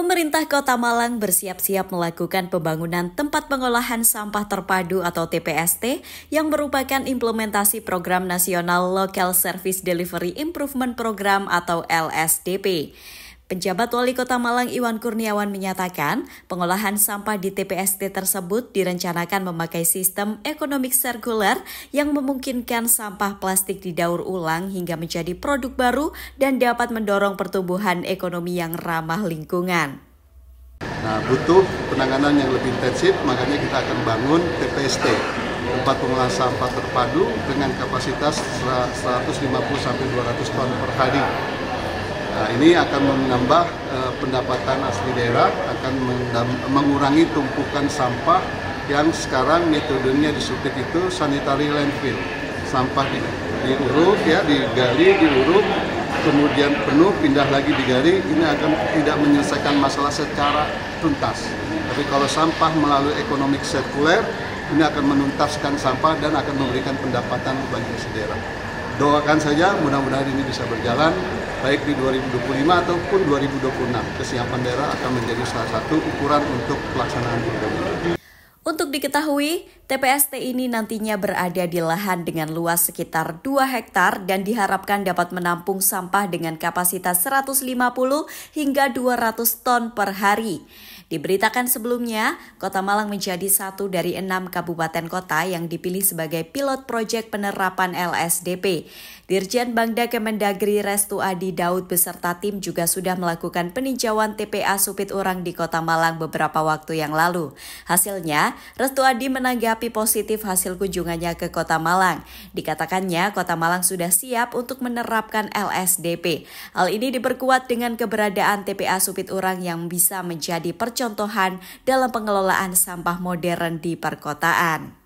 pemerintah Kota Malang bersiap-siap melakukan pembangunan tempat pengolahan sampah terpadu atau TPST yang merupakan implementasi program nasional Local Service Delivery Improvement Program atau LSDP. Penjabat Wali Kota Malang Iwan Kurniawan menyatakan, pengolahan sampah di TPST tersebut direncanakan memakai sistem ekonomi circular yang memungkinkan sampah plastik didaur ulang hingga menjadi produk baru dan dapat mendorong pertumbuhan ekonomi yang ramah lingkungan. Nah, butuh penanganan yang lebih intensif, makanya kita akan bangun TPST, tempat pengolahan sampah terpadu dengan kapasitas 150 sampai 200 ton per hari Nah, ini akan menambah uh, pendapatan asli daerah, akan mengurangi tumpukan sampah yang sekarang metodenya disuntik itu sanitary landfill. Sampah di, diuruk ya, digali, diuruk, kemudian penuh, pindah lagi digali, ini akan tidak menyelesaikan masalah secara tuntas. Tapi kalau sampah melalui ekonomi sirkuler, ini akan menuntaskan sampah dan akan memberikan pendapatan bagi daerah. Doakan saja, mudah-mudahan ini bisa berjalan baik di 2025 ataupun 2026. Kesiapan daerah akan menjadi salah satu ukuran untuk pelaksanaan program ini. Untuk diketahui, TPST ini nantinya berada di lahan dengan luas sekitar 2 hektar dan diharapkan dapat menampung sampah dengan kapasitas 150 hingga 200 ton per hari. Diberitakan sebelumnya, Kota Malang menjadi satu dari enam kabupaten kota yang dipilih sebagai pilot proyek penerapan LSDP. Dirjen Bangda Kemendagri Restu Adi Daud beserta tim juga sudah melakukan peninjauan TPA Supit orang di Kota Malang beberapa waktu yang lalu. Hasilnya, Restu Adi menanggapi positif hasil kunjungannya ke Kota Malang. Dikatakannya, Kota Malang sudah siap untuk menerapkan LSDP. Hal ini diperkuat dengan keberadaan TPA Supit orang yang bisa menjadi percobaan percontohan dalam pengelolaan sampah modern di perkotaan.